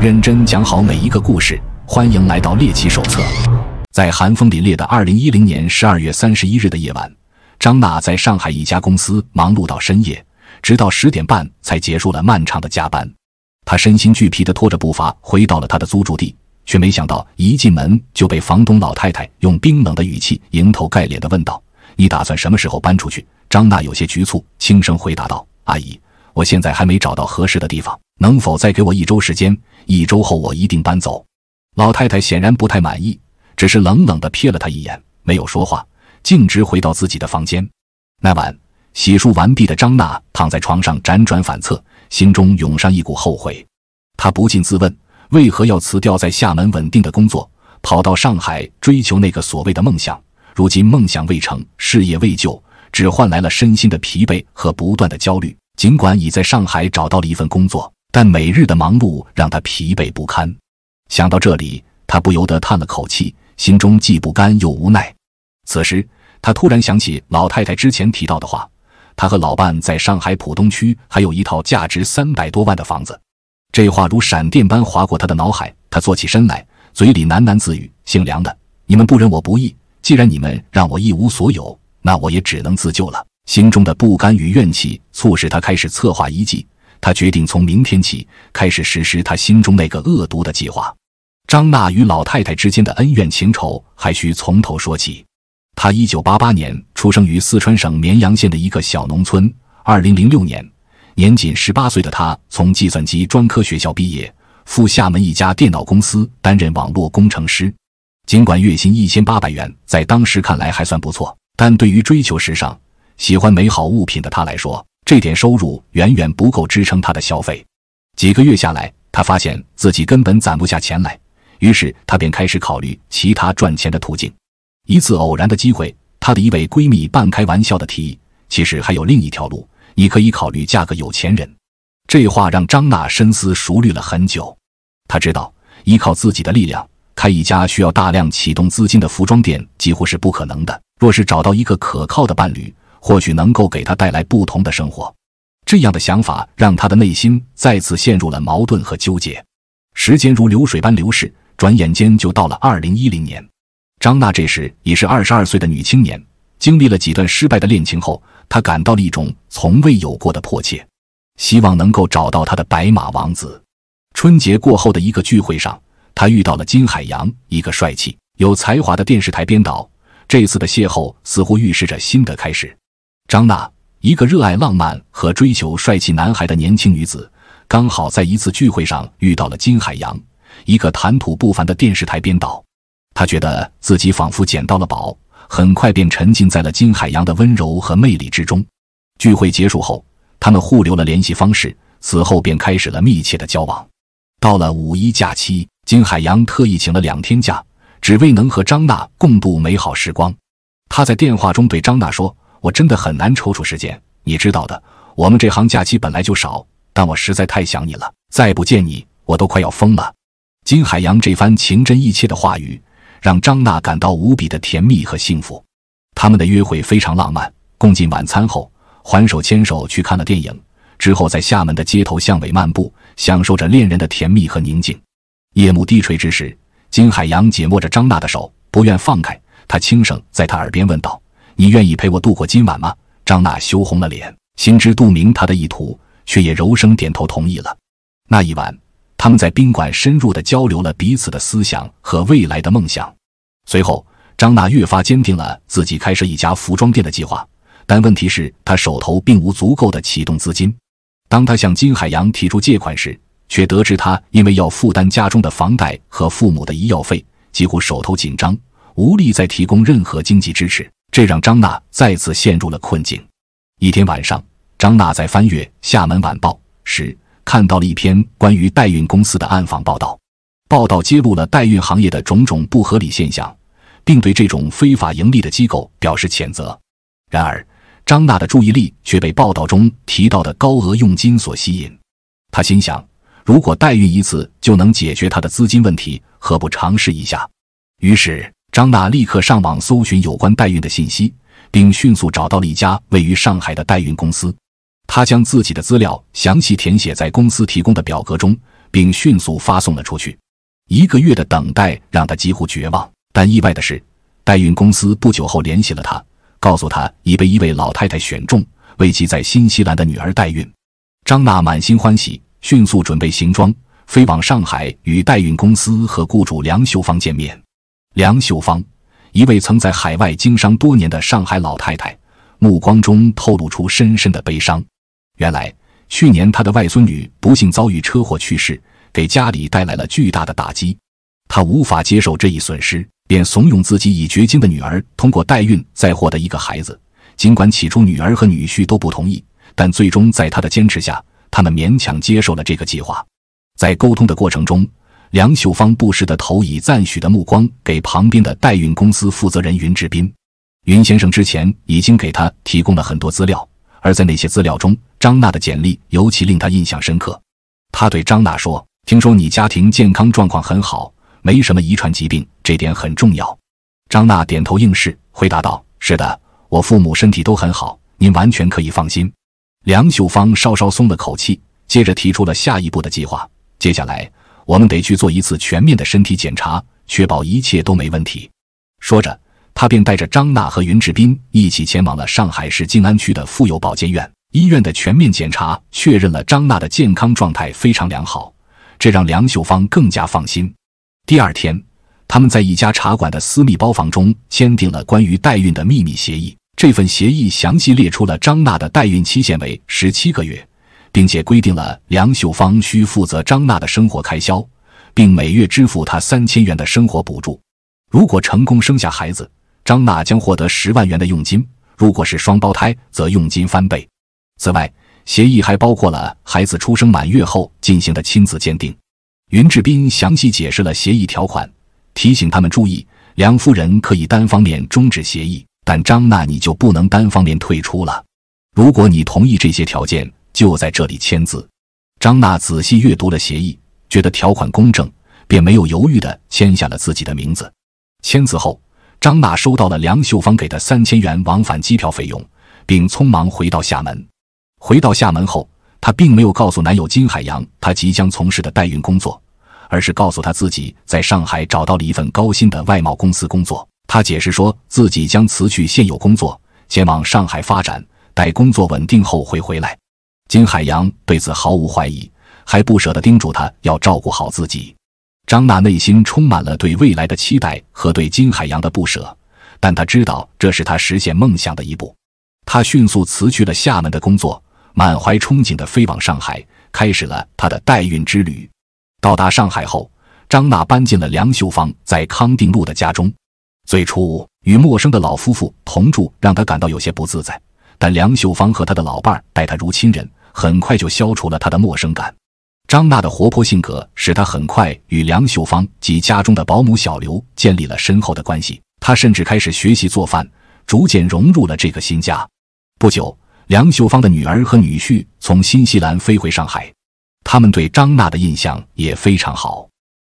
认真讲好每一个故事，欢迎来到猎奇手册。在寒风凛冽的二零一零年十二月三十一日的夜晚，张娜在上海一家公司忙碌到深夜，直到十点半才结束了漫长的加班。她身心俱疲地拖着步伐回到了她的租住地，却没想到一进门就被房东老太太用冰冷的语气迎头盖脸地问道：“你打算什么时候搬出去？”张娜有些局促，轻声回答道：“阿姨，我现在还没找到合适的地方，能否再给我一周时间？”一周后，我一定搬走。老太太显然不太满意，只是冷冷地瞥了他一眼，没有说话，径直回到自己的房间。那晚，洗漱完毕的张娜躺在床上辗转反侧，心中涌上一股后悔。她不禁自问：为何要辞掉在厦门稳定的工作，跑到上海追求那个所谓的梦想？如今梦想未成，事业未就，只换来了身心的疲惫和不断的焦虑。尽管已在上海找到了一份工作。但每日的忙碌让他疲惫不堪，想到这里，他不由得叹了口气，心中既不甘又无奈。此时，他突然想起老太太之前提到的话，他和老伴在上海浦东区还有一套价值三百多万的房子。这话如闪电般划过他的脑海，他坐起身来，嘴里喃喃自语：“姓梁的，你们不仁我不义，既然你们让我一无所有，那我也只能自救了。”心中的不甘与怨气促使他开始策划一计。他决定从明天起开始实施他心中那个恶毒的计划。张娜与老太太之间的恩怨情仇还需从头说起。她一九八八年出生于四川省绵阳县的一个小农村。二零零六年，年仅十八岁的他从计算机专科学校毕业，赴厦门一家电脑公司担任网络工程师。尽管月薪一千八百元，在当时看来还算不错，但对于追求时尚、喜欢美好物品的他来说，这点收入远远不够支撑她的消费，几个月下来，她发现自己根本攒不下钱来，于是她便开始考虑其他赚钱的途径。一次偶然的机会，她的一位闺蜜半开玩笑的提议：“其实还有另一条路，你可以考虑嫁个有钱人。”这话让张娜深思熟虑了很久。她知道，依靠自己的力量，开一家需要大量启动资金的服装店几乎是不可能的。若是找到一个可靠的伴侣，或许能够给他带来不同的生活，这样的想法让他的内心再次陷入了矛盾和纠结。时间如流水般流逝，转眼间就到了二零一零年。张娜这时已是二十二岁的女青年，经历了几段失败的恋情后，她感到了一种从未有过的迫切，希望能够找到她的白马王子。春节过后的一个聚会上，她遇到了金海洋，一个帅气有才华的电视台编导。这次的邂逅似乎预示着新的开始。张娜，一个热爱浪漫和追求帅气男孩的年轻女子，刚好在一次聚会上遇到了金海洋，一个谈吐不凡的电视台编导。她觉得自己仿佛捡到了宝，很快便沉浸在了金海洋的温柔和魅力之中。聚会结束后，他们互留了联系方式，此后便开始了密切的交往。到了五一假期，金海洋特意请了两天假，只为能和张娜共度美好时光。他在电话中对张娜说。我真的很难抽出时间，你知道的，我们这行假期本来就少，但我实在太想你了，再不见你，我都快要疯了。金海洋这番情真意切的话语，让张娜感到无比的甜蜜和幸福。他们的约会非常浪漫，共进晚餐后，环手牵手去看了电影，之后在厦门的街头巷尾漫步，享受着恋人的甜蜜和宁静。夜幕低垂之时，金海洋紧握着张娜的手，不愿放开，他轻声在她耳边问道。你愿意陪我度过今晚吗？张娜羞红了脸，心知肚明他的意图，却也柔声点头同意了。那一晚，他们在宾馆深入的交流了彼此的思想和未来的梦想。随后，张娜越发坚定了自己开设一家服装店的计划，但问题是她手头并无足够的启动资金。当他向金海洋提出借款时，却得知他因为要负担家中的房贷和父母的医药费，几乎手头紧张，无力再提供任何经济支持。这让张娜再次陷入了困境。一天晚上，张娜在翻阅《厦门晚报》时，看到了一篇关于代孕公司的暗访报道。报道揭露了代孕行业的种种不合理现象，并对这种非法盈利的机构表示谴责。然而，张娜的注意力却被报道中提到的高额佣金所吸引。她心想，如果代孕一次就能解决她的资金问题，何不尝试一下？于是。张娜立刻上网搜寻有关代孕的信息，并迅速找到了一家位于上海的代孕公司。她将自己的资料详细填写在公司提供的表格中，并迅速发送了出去。一个月的等待让她几乎绝望，但意外的是，代孕公司不久后联系了她，告诉她已被一位老太太选中，为其在新西兰的女儿代孕。张娜满心欢喜，迅速准备行装，飞往上海与代孕公司和雇主梁秀芳见面。梁秀芳，一位曾在海外经商多年的上海老太太，目光中透露出深深的悲伤。原来去年她的外孙女不幸遭遇车祸去世，给家里带来了巨大的打击。她无法接受这一损失，便怂恿自己已绝经的女儿通过代孕再获得一个孩子。尽管起初女儿和女婿都不同意，但最终在她的坚持下，他们勉强接受了这个计划。在沟通的过程中，梁秀芳不时地投以赞许的目光给旁边的代孕公司负责人云志斌。云先生之前已经给他提供了很多资料，而在那些资料中，张娜的简历尤其令他印象深刻。他对张娜说：“听说你家庭健康状况很好，没什么遗传疾病，这点很重要。”张娜点头应是，回答道：“是的，我父母身体都很好，您完全可以放心。”梁秀芳稍稍松了口气，接着提出了下一步的计划。接下来。我们得去做一次全面的身体检查，确保一切都没问题。说着，他便带着张娜和云志斌一起前往了上海市静安区的妇幼保健院。医院的全面检查确认了张娜的健康状态非常良好，这让梁秀芳更加放心。第二天，他们在一家茶馆的私密包房中签订了关于代孕的秘密协议。这份协议详细列出了张娜的代孕期限为十七个月。并且规定了梁秀芳需负责张娜的生活开销，并每月支付她三千元的生活补助。如果成功生下孩子，张娜将获得十万元的佣金；如果是双胞胎，则佣金翻倍。此外，协议还包括了孩子出生满月后进行的亲子鉴定。云志斌详细解释了协议条款，提醒他们注意：梁夫人可以单方面终止协议，但张娜你就不能单方面退出了。如果你同意这些条件，就在这里签字。张娜仔细阅读了协议，觉得条款公正，便没有犹豫地签下了自己的名字。签字后，张娜收到了梁秀芳给的三千元往返机票费用，并匆忙回到厦门。回到厦门后，她并没有告诉男友金海洋她即将从事的代孕工作，而是告诉他自己在上海找到了一份高薪的外贸公司工作。她解释说自己将辞去现有工作，前往上海发展，待工作稳定后会回来。金海洋对此毫无怀疑，还不舍得叮嘱他要照顾好自己。张娜内心充满了对未来的期待和对金海洋的不舍，但她知道这是她实现梦想的一步。她迅速辞去了厦门的工作，满怀憧憬的飞往上海，开始了她的代孕之旅。到达上海后，张娜搬进了梁秀芳在康定路的家中。最初与陌生的老夫妇同住，让她感到有些不自在，但梁秀芳和她的老伴儿待她如亲人。很快就消除了他的陌生感。张娜的活泼性格使她很快与梁秀芳及家中的保姆小刘建立了深厚的关系。她甚至开始学习做饭，逐渐融入了这个新家。不久，梁秀芳的女儿和女婿从新西兰飞回上海，他们对张娜的印象也非常好。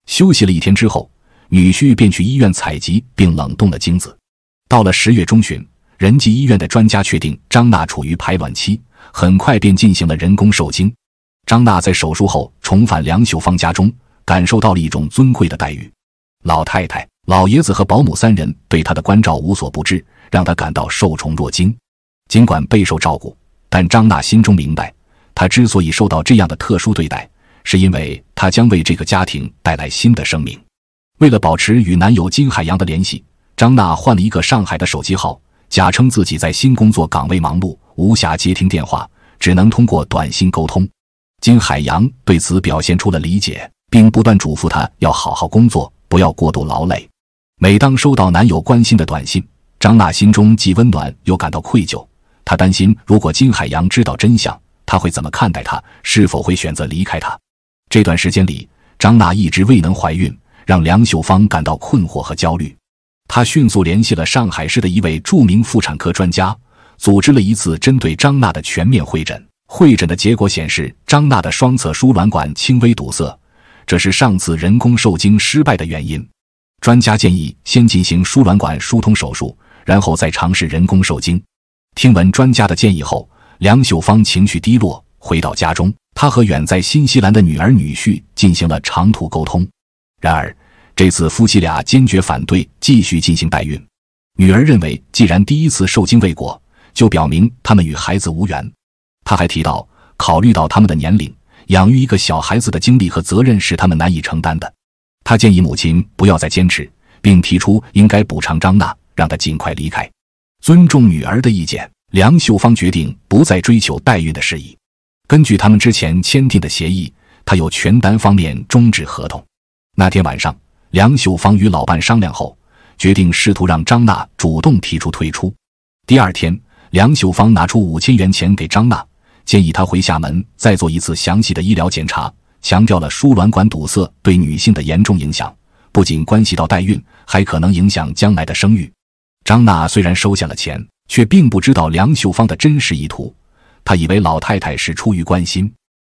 休息了一天之后，女婿便去医院采集并冷冻了精子。到了十月中旬，仁济医院的专家确定张娜处于排卵期。很快便进行了人工受精，张娜在手术后重返梁秀芳家中，感受到了一种尊贵的待遇。老太太、老爷子和保姆三人对她的关照无所不知，让她感到受宠若惊。尽管备受照顾，但张娜心中明白，她之所以受到这样的特殊对待，是因为她将为这个家庭带来新的生命。为了保持与男友金海洋的联系，张娜换了一个上海的手机号，假称自己在新工作岗位忙碌。无暇接听电话，只能通过短信沟通。金海洋对此表现出了理解，并不断嘱咐她要好好工作，不要过度劳累。每当收到男友关心的短信，张娜心中既温暖又感到愧疚。她担心，如果金海洋知道真相，他会怎么看待她？是否会选择离开她？这段时间里，张娜一直未能怀孕，让梁秀芳感到困惑和焦虑。她迅速联系了上海市的一位著名妇产科专家。组织了一次针对张娜的全面会诊，会诊的结果显示，张娜的双侧输卵管轻微堵塞，这是上次人工受精失败的原因。专家建议先进行输卵管疏通手术，然后再尝试人工受精。听闻专家的建议后，梁秀芳情绪低落，回到家中，她和远在新西兰的女儿女婿进行了长途沟通。然而，这次夫妻俩坚决反对继续进行代孕。女儿认为，既然第一次受精未果，就表明他们与孩子无缘。他还提到，考虑到他们的年龄，养育一个小孩子的精力和责任是他们难以承担的。他建议母亲不要再坚持，并提出应该补偿张娜，让她尽快离开，尊重女儿的意见。梁秀芳决定不再追求代孕的事宜。根据他们之前签订的协议，她有权单方面终止合同。那天晚上，梁秀芳与老伴商量后，决定试图让张娜主动提出退出。第二天。梁秀芳拿出五千元钱给张娜，建议她回厦门再做一次详细的医疗检查，强调了输卵管堵塞对女性的严重影响，不仅关系到代孕，还可能影响将来的生育。张娜虽然收下了钱，却并不知道梁秀芳的真实意图，她以为老太太是出于关心。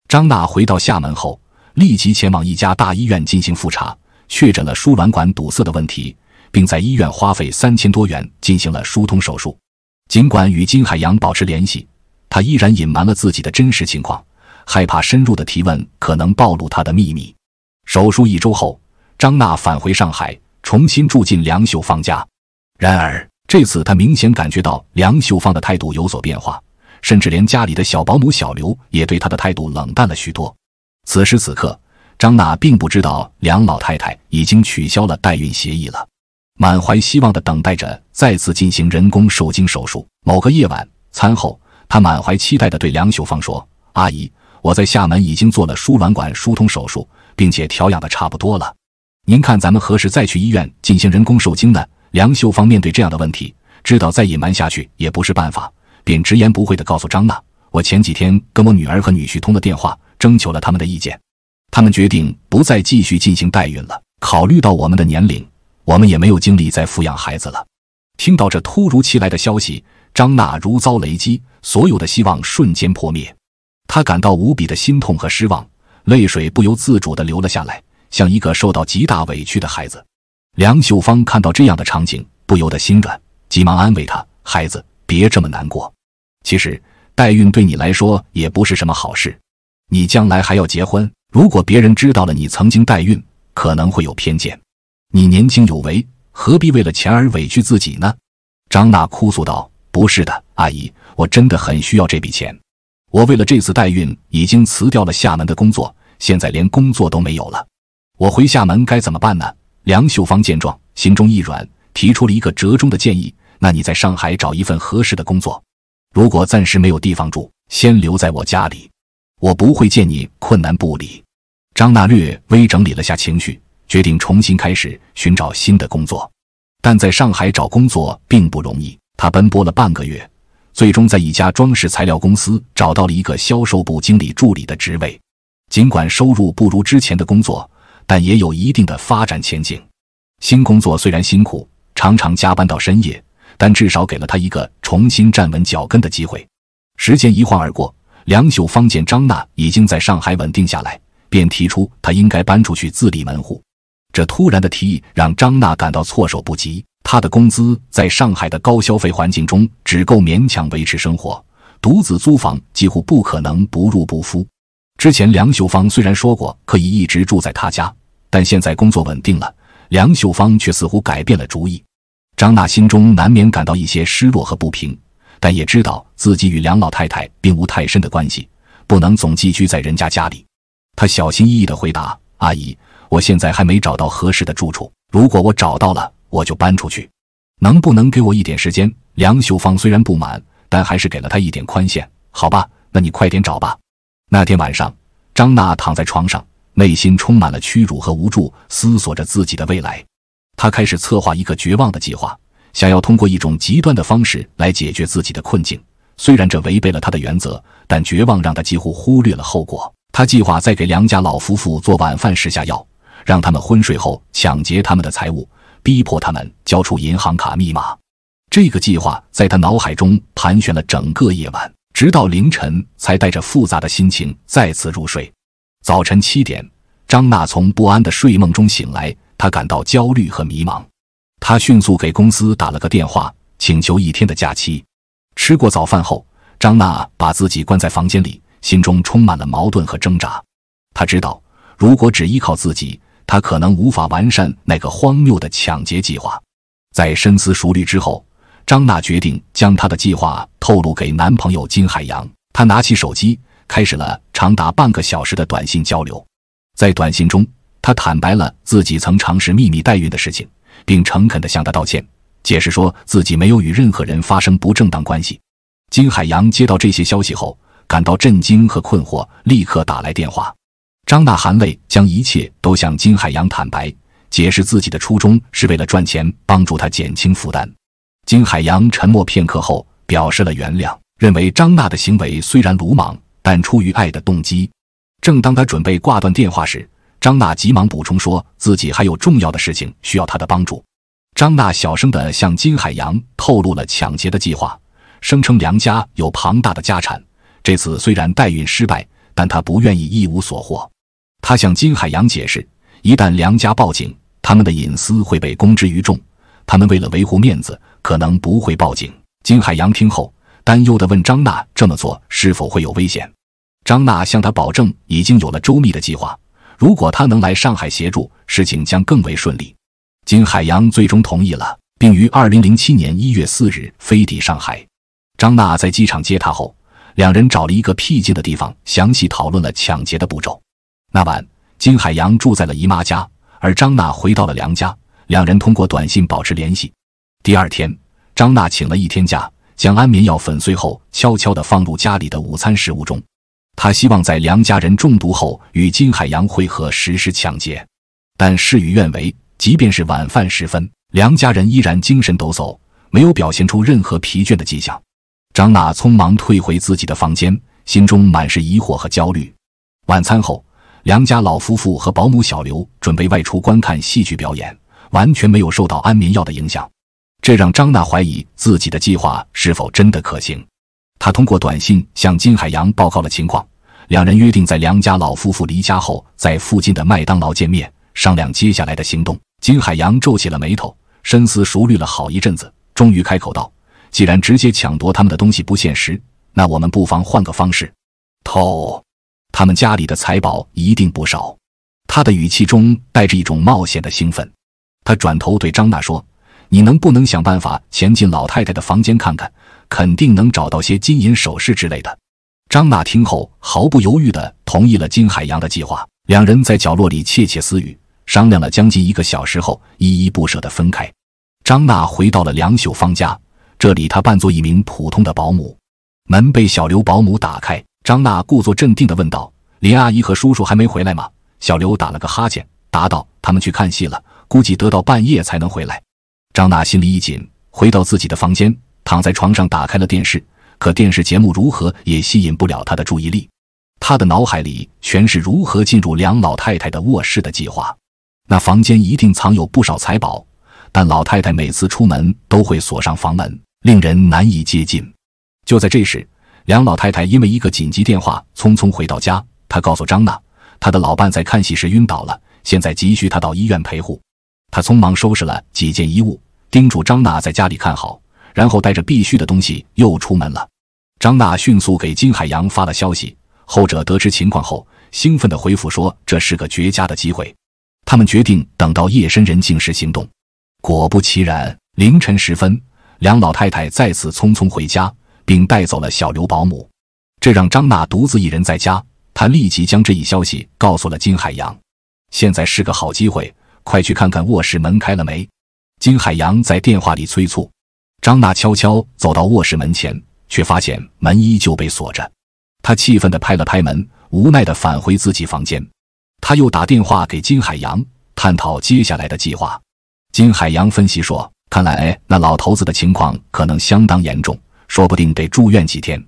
张娜回到厦门后，立即前往一家大医院进行复查，确诊了输卵管堵塞的问题，并在医院花费三千多元进行了疏通手术。尽管与金海洋保持联系，他依然隐瞒了自己的真实情况，害怕深入的提问可能暴露他的秘密。手术一周后，张娜返回上海，重新住进梁秀芳家。然而，这次他明显感觉到梁秀芳的态度有所变化，甚至连家里的小保姆小刘也对她的态度冷淡了许多。此时此刻，张娜并不知道梁老太太已经取消了代孕协议了。满怀希望地等待着再次进行人工受精手术。某个夜晚餐后，他满怀期待地对梁秀芳说：“阿姨，我在厦门已经做了输卵管疏通手术，并且调养的差不多了。您看咱们何时再去医院进行人工受精呢？”梁秀芳面对这样的问题，知道再隐瞒下去也不是办法，便直言不讳地告诉张娜：“我前几天跟我女儿和女婿通了电话，征求了他们的意见，他们决定不再继续进行代孕了。考虑到我们的年龄。”我们也没有精力再抚养孩子了。听到这突如其来的消息，张娜如遭雷击，所有的希望瞬间破灭，她感到无比的心痛和失望，泪水不由自主地流了下来，像一个受到极大委屈的孩子。梁秀芳看到这样的场景，不由得心软，急忙安慰她：“孩子，别这么难过。其实代孕对你来说也不是什么好事，你将来还要结婚，如果别人知道了你曾经代孕，可能会有偏见。”你年轻有为，何必为了钱而委屈自己呢？张娜哭诉道：“不是的，阿姨，我真的很需要这笔钱。我为了这次代孕，已经辞掉了厦门的工作，现在连工作都没有了。我回厦门该怎么办呢？”梁秀芳见状，心中一软，提出了一个折中的建议：“那你在上海找一份合适的工作，如果暂时没有地方住，先留在我家里，我不会见你困难不理。”张娜略微整理了下情绪。决定重新开始寻找新的工作，但在上海找工作并不容易。他奔波了半个月，最终在一家装饰材料公司找到了一个销售部经理助理的职位。尽管收入不如之前的工作，但也有一定的发展前景。新工作虽然辛苦，常常加班到深夜，但至少给了他一个重新站稳脚跟的机会。时间一晃而过，梁秀芳见张娜已经在上海稳定下来，便提出她应该搬出去自立门户。这突然的提议让张娜感到措手不及。她的工资在上海的高消费环境中只够勉强维持生活，独自租房几乎不可能不入不敷。之前梁秀芳虽然说过可以一直住在他家，但现在工作稳定了，梁秀芳却似乎改变了主意。张娜心中难免感到一些失落和不平，但也知道自己与梁老太太并无太深的关系，不能总寄居在人家家里。她小心翼翼地回答：“阿姨。”我现在还没找到合适的住处，如果我找到了，我就搬出去。能不能给我一点时间？梁秀芳虽然不满，但还是给了他一点宽限。好吧，那你快点找吧。那天晚上，张娜躺在床上，内心充满了屈辱和无助，思索着自己的未来。她开始策划一个绝望的计划，想要通过一种极端的方式来解决自己的困境。虽然这违背了他的原则，但绝望让他几乎忽略了后果。他计划在给梁家老夫妇做晚饭时下药。让他们昏睡后抢劫他们的财物，逼迫他们交出银行卡密码。这个计划在他脑海中盘旋了整个夜晚，直到凌晨才带着复杂的心情再次入睡。早晨七点，张娜从不安的睡梦中醒来，她感到焦虑和迷茫。她迅速给公司打了个电话，请求一天的假期。吃过早饭后，张娜把自己关在房间里，心中充满了矛盾和挣扎。她知道，如果只依靠自己，他可能无法完善那个荒谬的抢劫计划，在深思熟虑之后，张娜决定将她的计划透露给男朋友金海洋。她拿起手机，开始了长达半个小时的短信交流。在短信中，她坦白了自己曾尝试秘密代孕的事情，并诚恳地向他道歉，解释说自己没有与任何人发生不正当关系。金海洋接到这些消息后，感到震惊和困惑，立刻打来电话。张娜含泪将一切都向金海洋坦白，解释自己的初衷是为了赚钱，帮助他减轻负担。金海洋沉默片刻后表示了原谅，认为张娜的行为虽然鲁莽，但出于爱的动机。正当他准备挂断电话时，张娜急忙补充说自己还有重要的事情需要他的帮助。张娜小声地向金海洋透露了抢劫的计划，声称梁家有庞大的家产，这次虽然代孕失败，但他不愿意一无所获。他向金海洋解释，一旦梁家报警，他们的隐私会被公之于众。他们为了维护面子，可能不会报警。金海洋听后，担忧的问张娜：“这么做是否会有危险？”张娜向他保证，已经有了周密的计划。如果他能来上海协助，事情将更为顺利。金海洋最终同意了，并于二零零七年一月四日飞抵上海。张娜在机场接他后，两人找了一个僻静的地方，详细讨论了抢劫的步骤。那晚，金海洋住在了姨妈家，而张娜回到了梁家。两人通过短信保持联系。第二天，张娜请了一天假，将安眠药粉碎后，悄悄地放入家里的午餐食物中。她希望在梁家人中毒后与金海洋会合实施抢劫，但事与愿违。即便是晚饭时分，梁家人依然精神抖擞，没有表现出任何疲倦的迹象。张娜匆忙退回自己的房间，心中满是疑惑和焦虑。晚餐后。梁家老夫妇和保姆小刘准备外出观看戏剧表演，完全没有受到安眠药的影响，这让张娜怀疑自己的计划是否真的可行。她通过短信向金海洋报告了情况，两人约定在梁家老夫妇离家后，在附近的麦当劳见面，商量接下来的行动。金海洋皱起了眉头，深思熟虑了好一阵子，终于开口道：“既然直接抢夺他们的东西不现实，那我们不妨换个方式，偷。”他们家里的财宝一定不少，他的语气中带着一种冒险的兴奋。他转头对张娜说：“你能不能想办法潜进老太太的房间看看？肯定能找到些金银首饰之类的。”张娜听后毫不犹豫地同意了金海洋的计划。两人在角落里窃窃私语，商量了将近一个小时后，依依不舍地分开。张娜回到了梁秀芳家，这里她扮作一名普通的保姆。门被小刘保姆打开。张娜故作镇定地问道：“林阿姨和叔叔还没回来吗？”小刘打了个哈欠，答道：“他们去看戏了，估计得到半夜才能回来。”张娜心里一紧，回到自己的房间，躺在床上，打开了电视。可电视节目如何也吸引不了她的注意力，她的脑海里全是如何进入梁老太太的卧室的计划。那房间一定藏有不少财宝，但老太太每次出门都会锁上房门，令人难以接近。就在这时，梁老太太因为一个紧急电话匆匆回到家，她告诉张娜，她的老伴在看戏时晕倒了，现在急需她到医院陪护。她匆忙收拾了几件衣物，叮嘱张娜在家里看好，然后带着必须的东西又出门了。张娜迅速给金海洋发了消息，后者得知情况后兴奋地回复说：“这是个绝佳的机会。”他们决定等到夜深人静时行动。果不其然，凌晨时分，梁老太太再次匆匆回家。并带走了小刘保姆，这让张娜独自一人在家。她立即将这一消息告诉了金海洋。现在是个好机会，快去看看卧室门开了没？金海洋在电话里催促。张娜悄悄走到卧室门前，却发现门依旧被锁着。她气愤地拍了拍门，无奈地返回自己房间。她又打电话给金海洋，探讨接下来的计划。金海洋分析说：“看来那老头子的情况可能相当严重。”说不定得住院几天，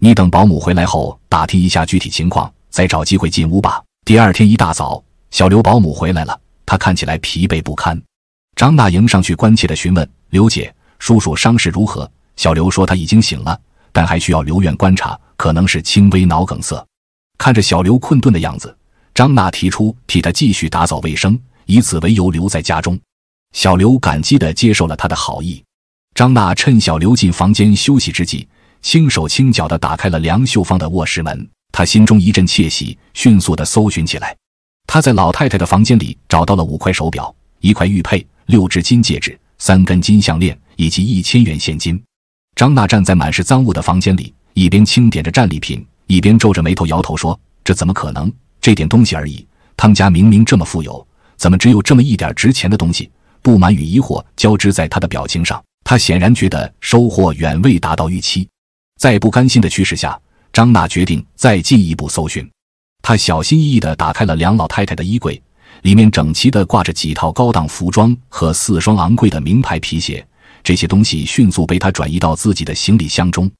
你等保姆回来后打听一下具体情况，再找机会进屋吧。第二天一大早，小刘保姆回来了，她看起来疲惫不堪。张娜迎上去关切地询问：“刘姐，叔叔伤势如何？”小刘说：“他已经醒了，但还需要留院观察，可能是轻微脑梗塞。”看着小刘困顿的样子，张娜提出替他继续打扫卫生，以此为由留在家中。小刘感激地接受了他的好意。张娜趁小刘进房间休息之际，轻手轻脚地打开了梁秀芳的卧室门。她心中一阵窃喜，迅速地搜寻起来。她在老太太的房间里找到了五块手表、一块玉佩、六只金戒指、三根金项链以及一千元现金。张娜站在满是赃物的房间里，一边清点着战利品，一边皱着眉头摇头说：“这怎么可能？这点东西而已。他们家明明这么富有，怎么只有这么一点值钱的东西？”不满与疑惑交织在他的表情上。他显然觉得收获远未达到预期，在不甘心的驱使下，张娜决定再进一步搜寻。她小心翼翼的打开了梁老太太的衣柜，里面整齐的挂着几套高档服装和四双昂贵的名牌皮鞋。这些东西迅速被她转移到自己的行李箱中。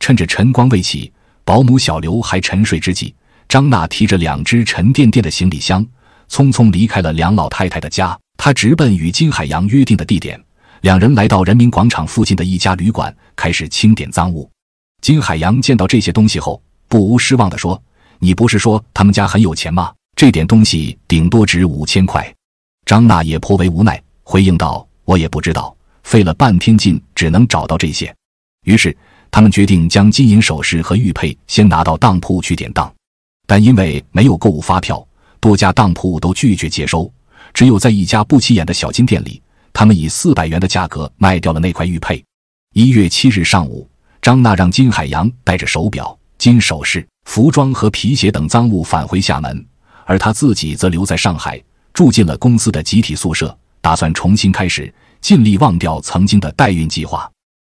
趁着晨光未起，保姆小刘还沉睡之际，张娜提着两只沉甸甸的行李箱，匆匆离开了梁老太太的家。她直奔与金海洋约定的地点。两人来到人民广场附近的一家旅馆，开始清点赃物。金海洋见到这些东西后，不无失望的说：“你不是说他们家很有钱吗？这点东西顶多值五千块。”张娜也颇为无奈，回应道：“我也不知道，费了半天劲，只能找到这些。”于是，他们决定将金银首饰和玉佩先拿到当铺去典当，但因为没有购物发票，多家当铺都拒绝接收，只有在一家不起眼的小金店里。他们以四百元的价格卖掉了那块玉佩。一月七日上午，张娜让金海洋带着手表、金首饰、服装和皮鞋等赃物返回厦门，而她自己则留在上海，住进了公司的集体宿舍，打算重新开始，尽力忘掉曾经的代孕计划。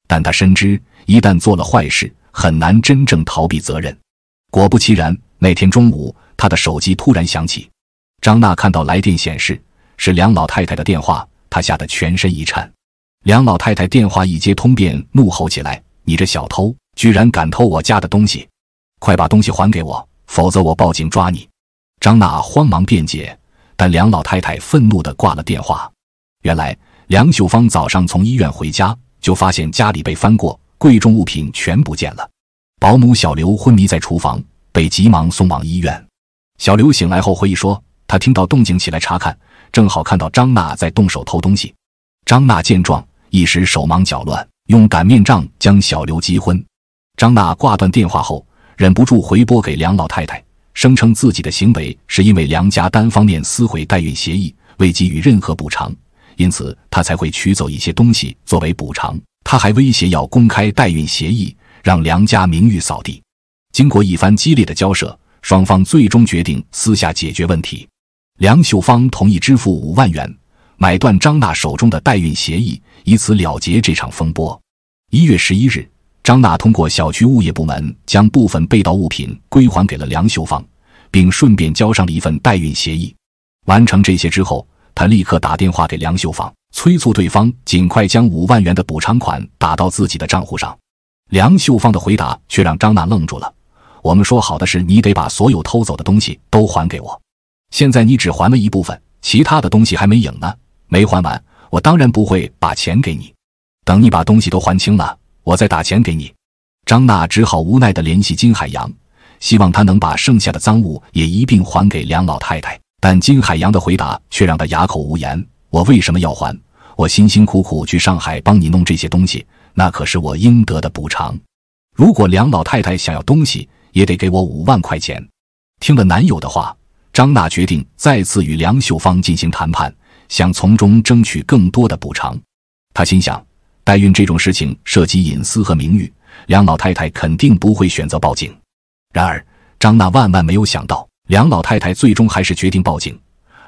但她深知，一旦做了坏事，很难真正逃避责任。果不其然，那天中午，她的手机突然响起，张娜看到来电显示是梁老太太的电话。他吓得全身一颤，梁老太太电话一接通便怒吼起来：“你这小偷，居然敢偷我家的东西！快把东西还给我，否则我报警抓你！”张娜慌忙辩解，但梁老太太愤怒的挂了电话。原来，梁秀芳早上从医院回家，就发现家里被翻过，贵重物品全不见了。保姆小刘昏迷在厨房，被急忙送往医院。小刘醒来后回忆说：“他听到动静起来查看。”正好看到张娜在动手偷东西，张娜见状一时手忙脚乱，用擀面杖将小刘击昏。张娜挂断电话后，忍不住回拨给梁老太太，声称自己的行为是因为梁家单方面撕毁代孕协议，未给予任何补偿，因此她才会取走一些东西作为补偿。他还威胁要公开代孕协议，让梁家名誉扫地。经过一番激烈的交涉，双方最终决定私下解决问题。梁秀芳同意支付五万元，买断张娜手中的代孕协议，以此了结这场风波。一月十一日，张娜通过小区物业部门将部分被盗物品归还给了梁秀芳，并顺便交上了一份代孕协议。完成这些之后，他立刻打电话给梁秀芳，催促对方尽快将五万元的补偿款打到自己的账户上。梁秀芳的回答却让张娜愣住了：“我们说好的是你得把所有偷走的东西都还给我。”现在你只还了一部分，其他的东西还没影呢，没还完，我当然不会把钱给你。等你把东西都还清了，我再打钱给你。张娜只好无奈地联系金海洋，希望他能把剩下的赃物也一并还给梁老太太。但金海洋的回答却让她哑口无言：“我为什么要还？我辛辛苦苦去上海帮你弄这些东西，那可是我应得的补偿。如果梁老太太想要东西，也得给我五万块钱。”听了男友的话。张娜决定再次与梁秀芳进行谈判，想从中争取更多的补偿。她心想，代孕这种事情涉及隐私和名誉，梁老太太肯定不会选择报警。然而，张娜万万没有想到，梁老太太最终还是决定报警，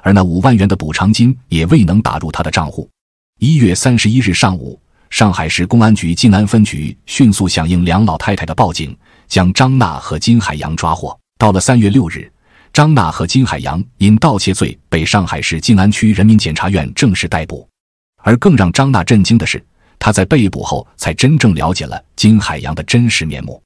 而那五万元的补偿金也未能打入她的账户。一月三十一日上午，上海市公安局静安分局迅速响应梁老太太的报警，将张娜和金海洋抓获。到了三月六日。张娜和金海洋因盗窃罪被上海市静安区人民检察院正式逮捕。而更让张娜震惊的是，她在被捕后才真正了解了金海洋的真实面目。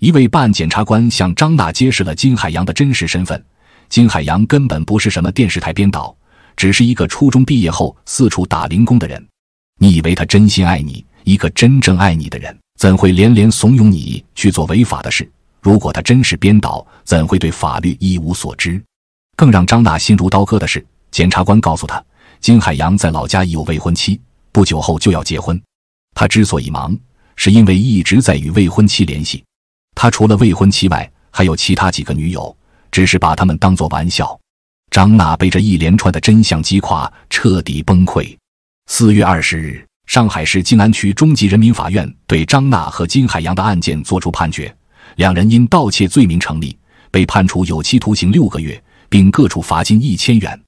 一位办案检察官向张娜揭示了金海洋的真实身份：金海洋根本不是什么电视台编导，只是一个初中毕业后四处打零工的人。你以为他真心爱你？一个真正爱你的人，怎会连连怂恿你去做违法的事？如果他真是编导，怎会对法律一无所知？更让张娜心如刀割的是，检察官告诉他，金海洋在老家已有未婚妻，不久后就要结婚。他之所以忙，是因为一直在与未婚妻联系。他除了未婚妻外，还有其他几个女友，只是把他们当做玩笑。张娜被这一连串的真相击垮，彻底崩溃。四月二十日，上海市静安区中级人民法院对张娜和金海洋的案件作出判决。两人因盗窃罪名成立，被判处有期徒刑六个月，并各处罚金一千元。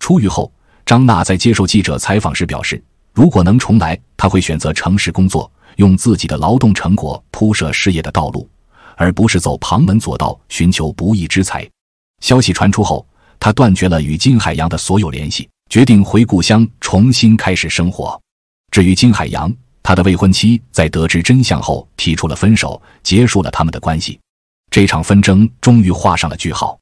出狱后，张娜在接受记者采访时表示，如果能重来，她会选择诚实工作，用自己的劳动成果铺设事业的道路，而不是走旁门左道寻求不义之财。消息传出后，她断绝了与金海洋的所有联系，决定回故乡重新开始生活。至于金海洋，他的未婚妻在得知真相后提出了分手，结束了他们的关系。这场纷争终于画上了句号。